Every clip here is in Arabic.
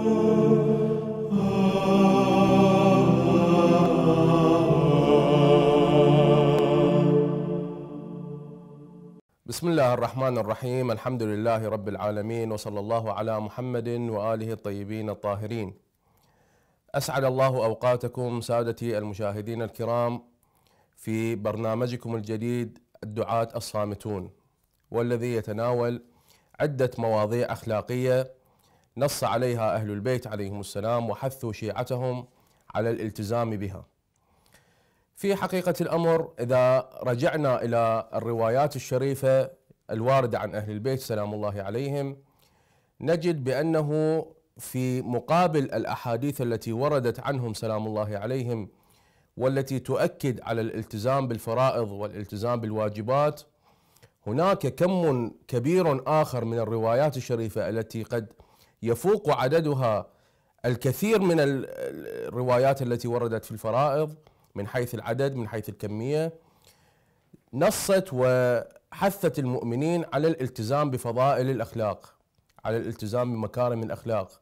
بسم الله الرحمن الرحيم الحمد لله رب العالمين وصلى الله على محمد واله الطيبين الطاهرين اسعد الله اوقاتكم سادتي المشاهدين الكرام في برنامجكم الجديد الدعاة الصامتون والذي يتناول عده مواضيع اخلاقيه نص عليها أهل البيت عليهم السلام وحثوا شيعتهم على الالتزام بها في حقيقة الأمر إذا رجعنا إلى الروايات الشريفة الواردة عن أهل البيت سلام الله عليهم نجد بأنه في مقابل الأحاديث التي وردت عنهم سلام الله عليهم والتي تؤكد على الالتزام بالفرائض والالتزام بالواجبات هناك كم كبير آخر من الروايات الشريفة التي قد يفوق عددها الكثير من الروايات التي وردت في الفرائض من حيث العدد من حيث الكميه نصت وحثت المؤمنين على الالتزام بفضائل الاخلاق على الالتزام بمكارم الاخلاق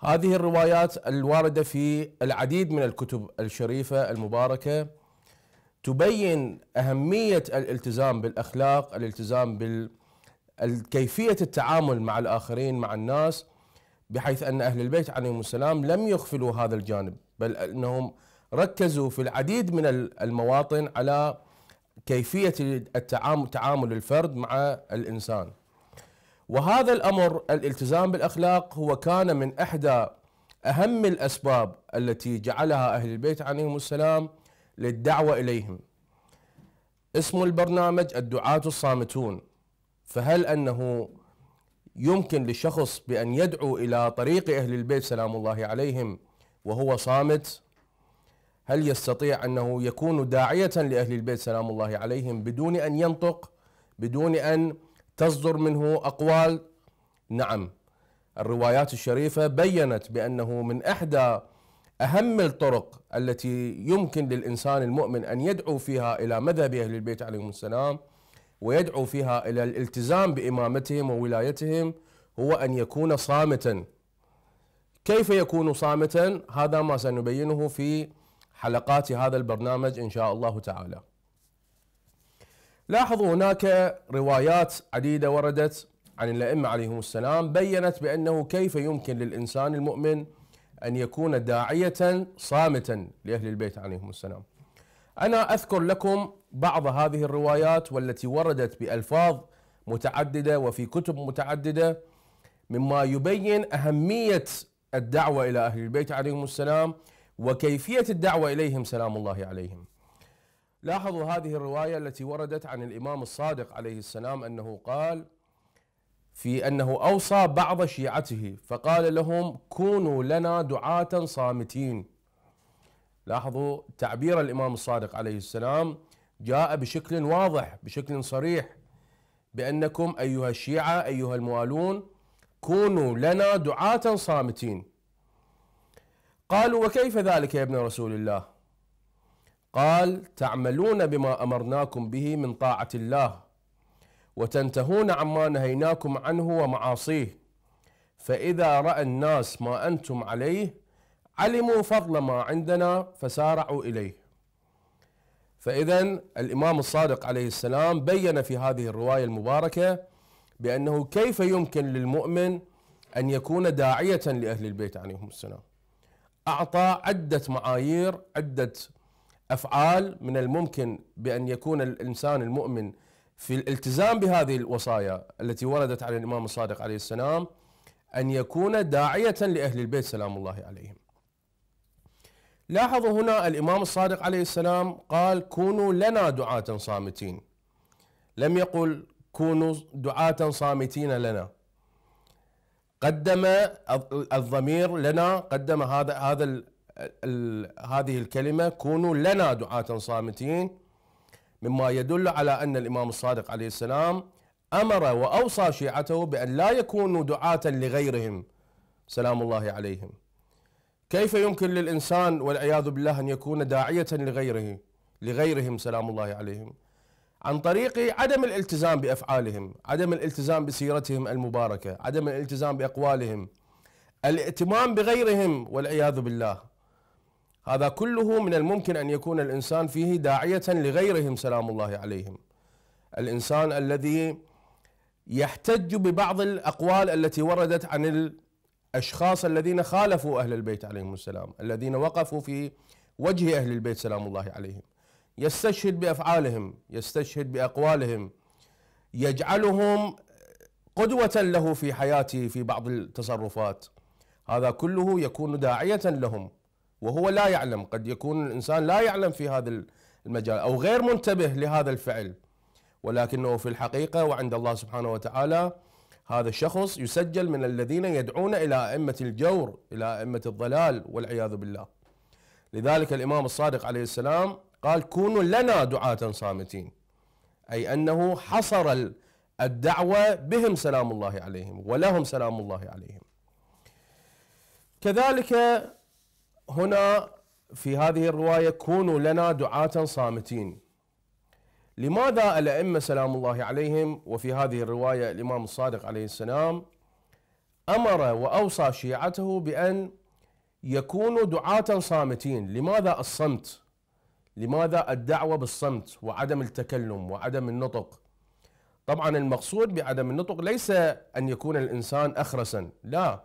هذه الروايات الوارده في العديد من الكتب الشريفه المباركه تبين اهميه الالتزام بالاخلاق الالتزام بال كيفية التعامل مع الآخرين مع الناس بحيث أن أهل البيت عليهم السلام لم يغفلوا هذا الجانب بل أنهم ركزوا في العديد من المواطن على كيفية التعامل تعامل الفرد مع الإنسان وهذا الأمر الالتزام بالأخلاق هو كان من إحدى أهم الأسباب التي جعلها أهل البيت عليهم السلام للدعوة إليهم اسم البرنامج الدعاة الصامتون فهل انه يمكن للشخص بان يدعو الى طريق اهل البيت سلام الله عليهم وهو صامت؟ هل يستطيع انه يكون داعيه لاهل البيت سلام الله عليهم بدون ان ينطق بدون ان تصدر منه اقوال؟ نعم الروايات الشريفه بينت بانه من احدى اهم الطرق التي يمكن للانسان المؤمن ان يدعو فيها الى مذهب اهل البيت عليهم السلام ويدعو فيها إلى الالتزام بإمامتهم وولايتهم هو أن يكون صامتا كيف يكون صامتا هذا ما سنبينه في حلقات هذا البرنامج إن شاء الله تعالى لاحظوا هناك روايات عديدة وردت عن الأئمة عليهم السلام بيّنت بأنه كيف يمكن للإنسان المؤمن أن يكون داعية صامتا لأهل البيت عليهم السلام أنا أذكر لكم بعض هذه الروايات والتي وردت بألفاظ متعددة وفي كتب متعددة مما يبين أهمية الدعوة إلى أهل البيت عليهم السلام وكيفية الدعوة إليهم سلام الله عليهم لاحظوا هذه الرواية التي وردت عن الإمام الصادق عليه السلام أنه قال في أنه أوصى بعض شيعته فقال لهم كونوا لنا دعاة صامتين لاحظوا تعبير الإمام الصادق عليه السلام جاء بشكل واضح بشكل صريح بأنكم أيها الشيعة أيها الموالون كونوا لنا دعاة صامتين قالوا وكيف ذلك يا ابن رسول الله قال تعملون بما أمرناكم به من طاعة الله وتنتهون عما نهيناكم عنه ومعاصيه فإذا رأى الناس ما أنتم عليه علموا فضل ما عندنا فسارعوا إليه فإذا الإمام الصادق عليه السلام بين في هذه الرواية المباركة بأنه كيف يمكن للمؤمن أن يكون داعية لأهل البيت عليهم السلام أعطى عدة معايير عدة أفعال من الممكن بأن يكون الإنسان المؤمن في الالتزام بهذه الوصايا التي وردت على الإمام الصادق عليه السلام أن يكون داعية لأهل البيت سلام الله عليهم لاحظوا هنا الإمام الصادق عليه السلام قال كونوا لنا دعاة صامتين لم يقل كونوا دعاة صامتين لنا قدم الضمير لنا قدم هذا هذا هذه الكلمة كونوا لنا دعاة صامتين مما يدل على أن الإمام الصادق عليه السلام أمر وأوصى شيعته بأن لا يكونوا دعاة لغيرهم سلام الله عليهم كيف يمكن للإنسان والعياذ بالله أن يكون داعية لغيره لغيرهم سلام الله عليهم عن طريق عدم الالتزام بأفعالهم عدم الالتزام بسيرتهم المباركة عدم الالتزام بأقوالهم الائتمام بغيرهم والعياذ بالله هذا كله من الممكن أن يكون الإنسان فيه داعية لغيرهم سلام الله عليهم الإنسان الذي يحتج ببعض الأقوال التي وردت عن أشخاص الذين خالفوا أهل البيت عليهم السلام الذين وقفوا في وجه أهل البيت سلام الله عليهم يستشهد بأفعالهم يستشهد بأقوالهم يجعلهم قدوة له في حياته في بعض التصرفات هذا كله يكون داعية لهم وهو لا يعلم قد يكون الإنسان لا يعلم في هذا المجال أو غير منتبه لهذا الفعل ولكنه في الحقيقة وعند الله سبحانه وتعالى هذا الشخص يسجل من الذين يدعون إلى أئمة الجور إلى أئمة الضلال والعياذ بالله لذلك الإمام الصادق عليه السلام قال كونوا لنا دعاة صامتين أي أنه حصر الدعوة بهم سلام الله عليهم ولهم سلام الله عليهم كذلك هنا في هذه الرواية كونوا لنا دعاة صامتين لماذا الأئمة سلام الله عليهم وفي هذه الرواية الإمام الصادق عليه السلام أمر وأوصى شيعته بأن يكونوا دعاة صامتين لماذا الصمت لماذا الدعوة بالصمت وعدم التكلم وعدم النطق طبعا المقصود بعدم النطق ليس أن يكون الإنسان أخرسا لا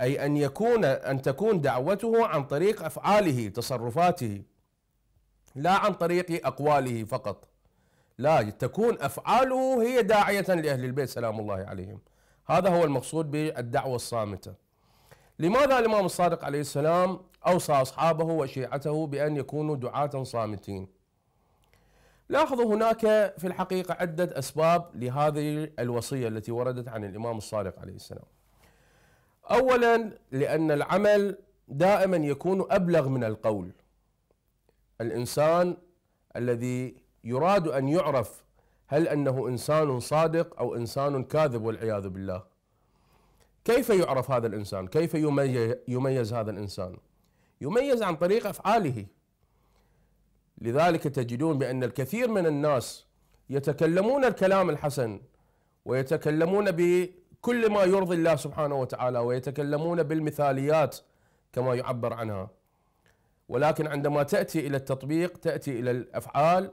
أي أن يكون أن تكون دعوته عن طريق أفعاله تصرفاته لا عن طريق أقواله فقط لا تكون أفعاله هي داعية لأهل البيت سلام الله عليهم هذا هو المقصود بالدعوة الصامتة لماذا الإمام الصادق عليه السلام أوصى أصحابه وشيعته بأن يكونوا دعاة صامتين لاحظوا هناك في الحقيقة عدة أسباب لهذه الوصية التي وردت عن الإمام الصادق عليه السلام أولا لأن العمل دائما يكون أبلغ من القول الإنسان الذي يراد ان يعرف هل انه انسان صادق او انسان كاذب والعياذ بالله كيف يعرف هذا الانسان كيف يميز هذا الانسان يميز عن طريق افعاله لذلك تجدون بان الكثير من الناس يتكلمون الكلام الحسن ويتكلمون بكل ما يرضي الله سبحانه وتعالى ويتكلمون بالمثاليات كما يعبر عنها ولكن عندما تاتي الى التطبيق تاتي الى الافعال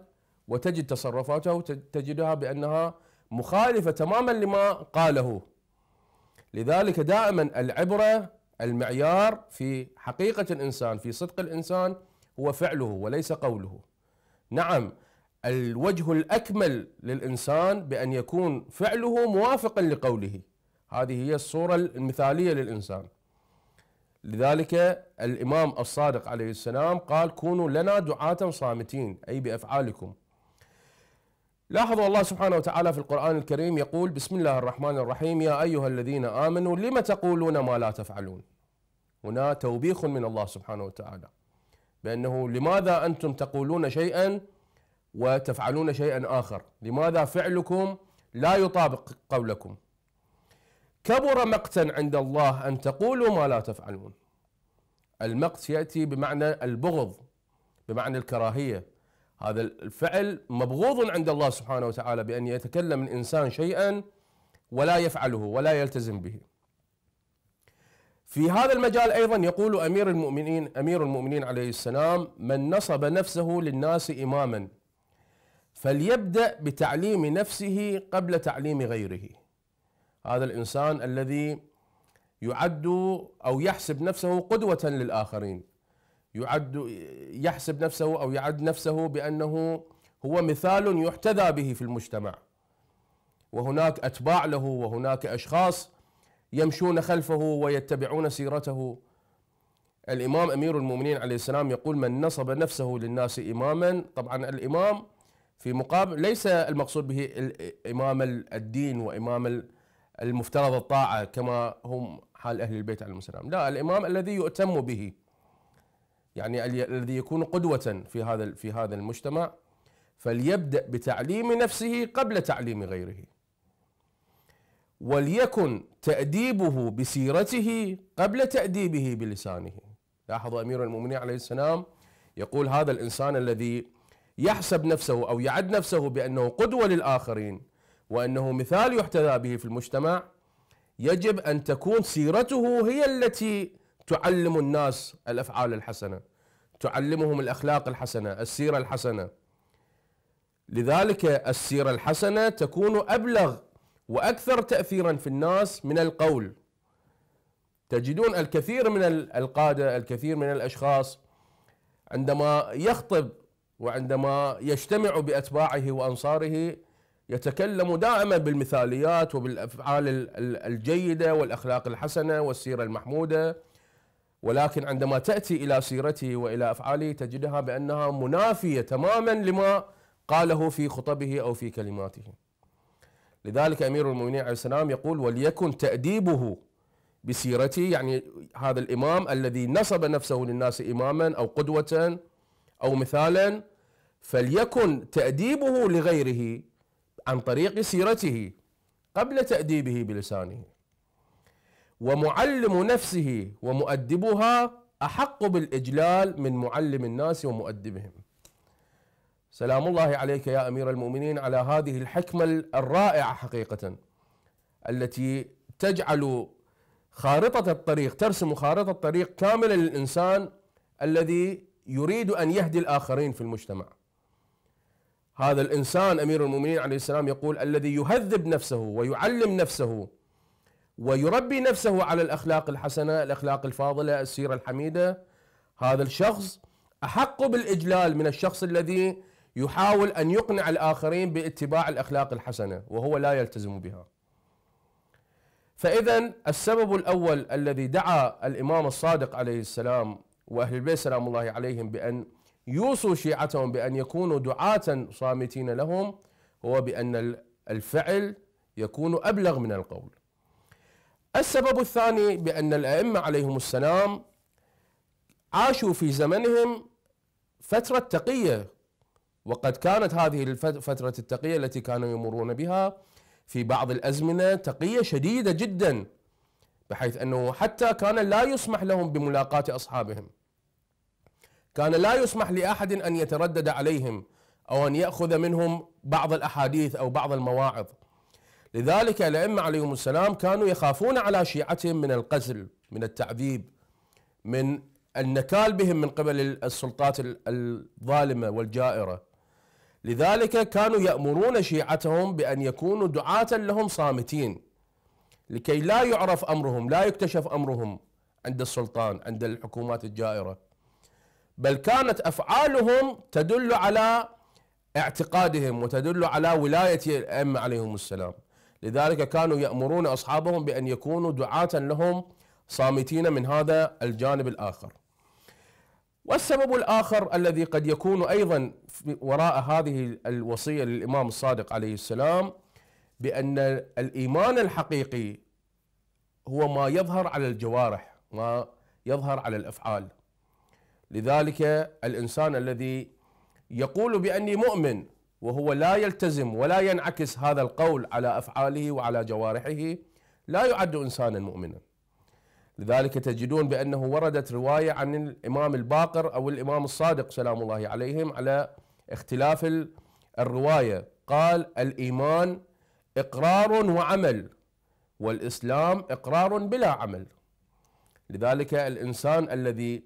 وتجد تصرفاته تجدها بانها مخالفه تماما لما قاله لذلك دائما العبره المعيار في حقيقه الانسان في صدق الانسان هو فعله وليس قوله نعم الوجه الاكمل للانسان بان يكون فعله موافقا لقوله هذه هي الصوره المثاليه للانسان لذلك الامام الصادق عليه السلام قال كونوا لنا دعاة صامتين اي بافعالكم لاحظوا الله سبحانه وتعالى في القرآن الكريم يقول بسم الله الرحمن الرحيم يا أيها الذين آمنوا لم تقولون ما لا تفعلون هنا توبيخ من الله سبحانه وتعالى بأنه لماذا أنتم تقولون شيئا وتفعلون شيئا آخر لماذا فعلكم لا يطابق قولكم كبر مقتا عند الله أن تقولوا ما لا تفعلون المقت يأتي بمعنى البغض بمعنى الكراهية هذا الفعل مبغوض عند الله سبحانه وتعالى بأن يتكلم الإنسان شيئا ولا يفعله ولا يلتزم به في هذا المجال أيضا يقول أمير المؤمنين أمير المؤمنين عليه السلام من نصب نفسه للناس إماما فليبدأ بتعليم نفسه قبل تعليم غيره هذا الإنسان الذي يعد أو يحسب نفسه قدوة للآخرين يعد يحسب نفسه او يعد نفسه بانه هو مثال يحتذى به في المجتمع وهناك اتباع له وهناك اشخاص يمشون خلفه ويتبعون سيرته الامام امير المؤمنين عليه السلام يقول من نصب نفسه للناس اماما طبعا الامام في مقابل ليس المقصود به امام الدين وامام المفترض الطاعه كما هم حال اهل البيت عليهم السلام لا الامام الذي يؤتم به يعني الذي يكون قدوة في هذا في هذا المجتمع فليبدأ بتعليم نفسه قبل تعليم غيره وليكن تأديبه بسيرته قبل تأديبه بلسانه لاحظ أمير المؤمنين عليه السلام يقول هذا الإنسان الذي يحسب نفسه أو يعد نفسه بأنه قدوة للآخرين وأنه مثال يحتذى به في المجتمع يجب أن تكون سيرته هي التي تعلم الناس الأفعال الحسنة تعلمهم الاخلاق الحسنه، السيره الحسنه. لذلك السيره الحسنه تكون ابلغ واكثر تاثيرا في الناس من القول. تجدون الكثير من القاده، الكثير من الاشخاص عندما يخطب وعندما يجتمع باتباعه وانصاره يتكلم دائما بالمثاليات وبالافعال الجيده والاخلاق الحسنه والسيره المحموده ولكن عندما تأتي إلى سيرته وإلى أفعاله تجدها بأنها منافية تماما لما قاله في خطبه أو في كلماته لذلك أمير المؤمنين عليه السلام يقول وليكن تأديبه بسيرته يعني هذا الإمام الذي نصب نفسه للناس إماما أو قدوة أو مثالا فليكن تأديبه لغيره عن طريق سيرته قبل تأديبه بلسانه ومعلم نفسه ومؤدبها احق بالاجلال من معلم الناس ومؤدبهم. سلام الله عليك يا امير المؤمنين على هذه الحكمه الرائعه حقيقه التي تجعل خارطه الطريق ترسم خارطه الطريق كامله للانسان الذي يريد ان يهدي الاخرين في المجتمع. هذا الانسان امير المؤمنين عليه السلام يقول الذي يهذب نفسه ويعلم نفسه ويربي نفسه على الاخلاق الحسنه، الاخلاق الفاضله، السيره الحميده هذا الشخص احق بالاجلال من الشخص الذي يحاول ان يقنع الاخرين باتباع الاخلاق الحسنه وهو لا يلتزم بها. فاذا السبب الاول الذي دعا الامام الصادق عليه السلام واهل البيت سلام الله عليهم بان يوصوا شيعتهم بان يكونوا دعاة صامتين لهم هو بان الفعل يكون ابلغ من القول. السبب الثاني بأن الأئمة عليهم السلام عاشوا في زمنهم فترة تقية وقد كانت هذه فترة التقية التي كانوا يمرون بها في بعض الأزمنة تقية شديدة جدا بحيث أنه حتى كان لا يسمح لهم بملاقاة أصحابهم كان لا يسمح لأحد أن يتردد عليهم أو أن يأخذ منهم بعض الأحاديث أو بعض المواعظ لذلك الأئمة عليهم السلام كانوا يخافون على شيعتهم من القتل من التعذيب من النكال بهم من قبل السلطات الظالمة والجائرة لذلك كانوا يأمرون شيعتهم بأن يكونوا دعاة لهم صامتين لكي لا يعرف أمرهم لا يكتشف أمرهم عند السلطان عند الحكومات الجائرة بل كانت أفعالهم تدل على اعتقادهم وتدل على ولاية الأئمة عليهم السلام لذلك كانوا يأمرون أصحابهم بأن يكونوا دعاة لهم صامتين من هذا الجانب الآخر والسبب الآخر الذي قد يكون أيضا وراء هذه الوصية للإمام الصادق عليه السلام بأن الإيمان الحقيقي هو ما يظهر على الجوارح ما يظهر على الأفعال لذلك الإنسان الذي يقول بأني مؤمن وهو لا يلتزم ولا ينعكس هذا القول على افعاله وعلى جوارحه لا يعد انسانا مؤمنا. لذلك تجدون بانه وردت روايه عن الامام الباقر او الامام الصادق سلام الله عليهم على اختلاف الروايه قال الايمان اقرار وعمل والاسلام اقرار بلا عمل. لذلك الانسان الذي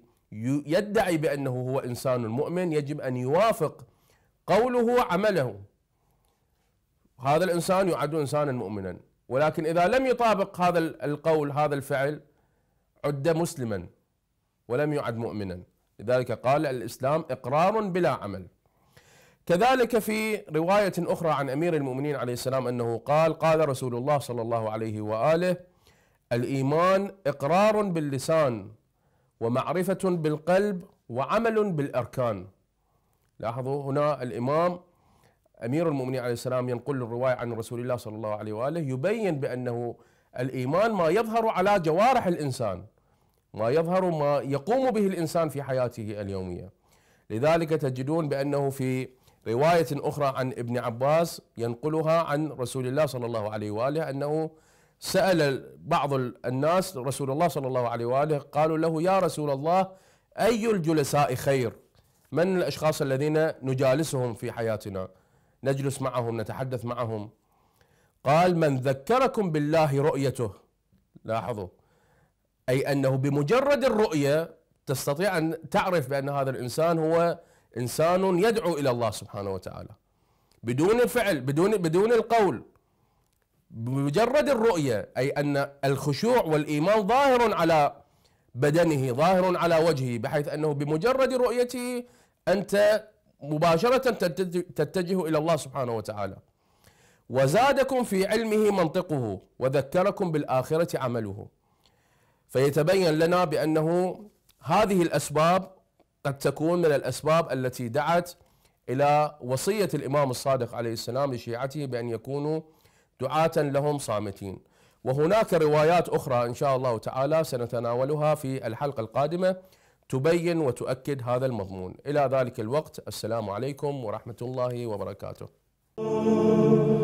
يدعي بانه هو انسان مؤمن يجب ان يوافق قوله عمله هذا الإنسان يعد إنسانا مؤمنا ولكن إذا لم يطابق هذا القول هذا الفعل عد مسلما ولم يعد مؤمنا لذلك قال الإسلام إقرار بلا عمل كذلك في رواية أخرى عن أمير المؤمنين عليه السلام أنه قال قال رسول الله صلى الله عليه وآله الإيمان إقرار باللسان ومعرفة بالقلب وعمل بالأركان لاحظوا هنا الإمام أمير المؤمنين عليه السلام ينقل الرواية عن رسول الله صلى الله عليه وآله يبين بأنه الإيمان ما يظهر على جوارح الإنسان ما يظهر ما يقوم به الإنسان في حياته اليومية لذلك تجدون بأنه في رواية أخرى عن ابن عباس ينقلها عن رسول الله صلى الله عليه وآله أنه سأل بعض الناس رسول الله صلى الله عليه وآله قالوا له يا رسول الله أي الجلساء خير من الاشخاص الذين نجالسهم في حياتنا نجلس معهم نتحدث معهم قال من ذكركم بالله رؤيته لاحظوا اي انه بمجرد الرؤيه تستطيع ان تعرف بان هذا الانسان هو انسان يدعو الى الله سبحانه وتعالى بدون الفعل بدون بدون القول بمجرد الرؤيه اي ان الخشوع والايمان ظاهر على بدنه ظاهر على وجهه بحيث انه بمجرد رؤيته أنت مباشرة تتجه إلى الله سبحانه وتعالى وزادكم في علمه منطقه وذكركم بالآخرة عمله فيتبين لنا بأنه هذه الأسباب قد تكون من الأسباب التي دعت إلى وصية الإمام الصادق عليه السلام لشيعته بأن يكونوا دعاة لهم صامتين وهناك روايات أخرى إن شاء الله تعالى سنتناولها في الحلقة القادمة تبين وتؤكد هذا المضمون الى ذلك الوقت السلام عليكم ورحمه الله وبركاته